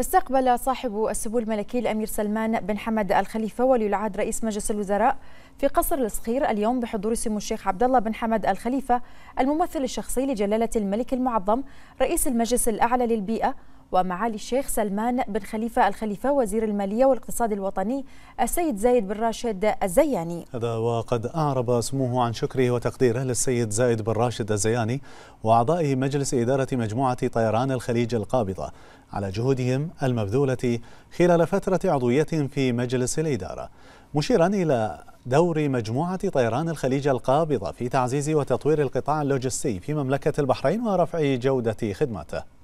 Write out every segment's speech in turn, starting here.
استقبل صاحب السمو الملكي الامير سلمان بن حمد الخليفه ولي العهد رئيس مجلس الوزراء في قصر الصخير اليوم بحضور سمو الشيخ عبد الله بن حمد الخليفه الممثل الشخصي لجلاله الملك المعظم رئيس المجلس الاعلى للبيئه ومعالي الشيخ سلمان بن خليفة الخليفة وزير المالية والاقتصاد الوطني السيد زايد بن راشد الزياني هذا وقد أعرب سموه عن شكره وتقديره للسيد زايد بن راشد الزياني وأعضاء مجلس إدارة مجموعة طيران الخليج القابضة على جهودهم المبذولة خلال فترة عضويتهم في مجلس الإدارة مشيرا إلى دور مجموعة طيران الخليج القابضة في تعزيز وتطوير القطاع اللوجستي في مملكة البحرين ورفع جودة خدماته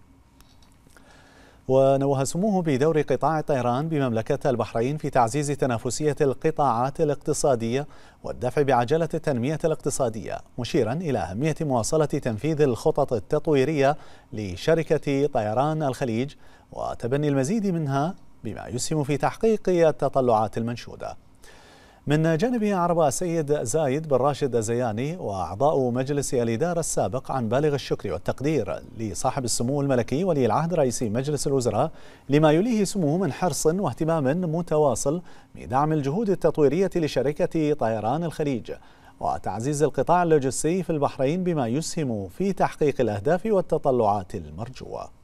ونوه سموه بدور قطاع الطيران بمملكة البحرين في تعزيز تنافسية القطاعات الاقتصادية والدفع بعجلة التنمية الاقتصادية مشيرا إلى أهمية مواصلة تنفيذ الخطط التطويرية لشركة طيران الخليج وتبني المزيد منها بما يسهم في تحقيق التطلعات المنشوده من جانبه عرب السيد زايد بن راشد الزياني وأعضاء مجلس الإدارة السابق عن بالغ الشكر والتقدير لصاحب السمو الملكي ولي العهد رئيس مجلس الوزراء لما يليه سموه من حرص واهتمام متواصل بدعم الجهود التطويرية لشركة طيران الخليج وتعزيز القطاع اللوجستي في البحرين بما يسهم في تحقيق الأهداف والتطلعات المرجوة